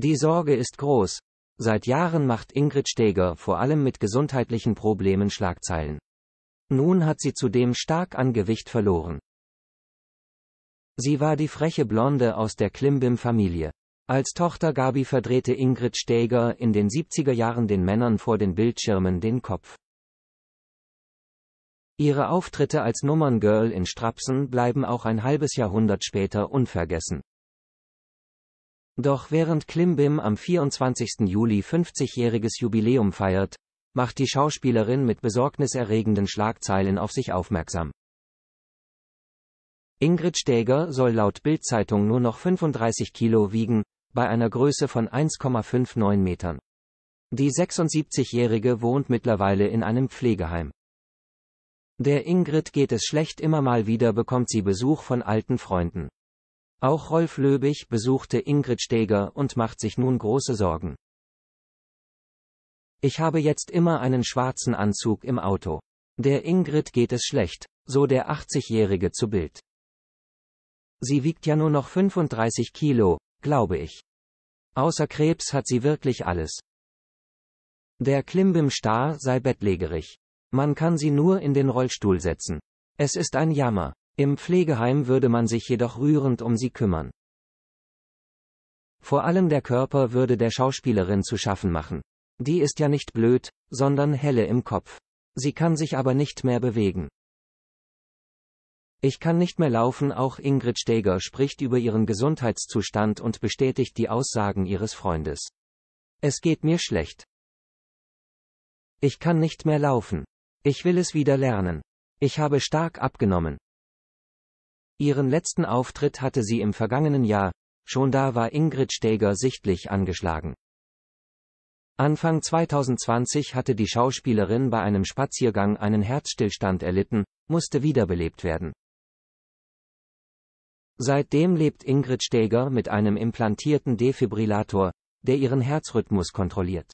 Die Sorge ist groß. Seit Jahren macht Ingrid Steger vor allem mit gesundheitlichen Problemen Schlagzeilen. Nun hat sie zudem stark an Gewicht verloren. Sie war die freche Blonde aus der Klimbim-Familie. Als Tochter Gabi verdrehte Ingrid Steger in den 70er Jahren den Männern vor den Bildschirmen den Kopf. Ihre Auftritte als Nummerngirl in Strapsen bleiben auch ein halbes Jahrhundert später unvergessen. Doch während Klimbim am 24. Juli 50-jähriges Jubiläum feiert, macht die Schauspielerin mit besorgniserregenden Schlagzeilen auf sich aufmerksam. Ingrid Stäger soll laut Bildzeitung nur noch 35 Kilo wiegen, bei einer Größe von 1,59 Metern. Die 76-jährige wohnt mittlerweile in einem Pflegeheim. Der Ingrid geht es schlecht immer mal wieder bekommt sie Besuch von alten Freunden. Auch Rolf Löbig besuchte Ingrid Steger und macht sich nun große Sorgen. Ich habe jetzt immer einen schwarzen Anzug im Auto. Der Ingrid geht es schlecht, so der 80-Jährige zu Bild. Sie wiegt ja nur noch 35 Kilo, glaube ich. Außer Krebs hat sie wirklich alles. Der Klimbim Star sei bettlägerig. Man kann sie nur in den Rollstuhl setzen. Es ist ein Jammer. Im Pflegeheim würde man sich jedoch rührend um sie kümmern. Vor allem der Körper würde der Schauspielerin zu schaffen machen. Die ist ja nicht blöd, sondern helle im Kopf. Sie kann sich aber nicht mehr bewegen. Ich kann nicht mehr laufen, auch Ingrid Steger spricht über ihren Gesundheitszustand und bestätigt die Aussagen ihres Freundes. Es geht mir schlecht. Ich kann nicht mehr laufen. Ich will es wieder lernen. Ich habe stark abgenommen. Ihren letzten Auftritt hatte sie im vergangenen Jahr, schon da war Ingrid Steger sichtlich angeschlagen. Anfang 2020 hatte die Schauspielerin bei einem Spaziergang einen Herzstillstand erlitten, musste wiederbelebt werden. Seitdem lebt Ingrid Steger mit einem implantierten Defibrillator, der ihren Herzrhythmus kontrolliert.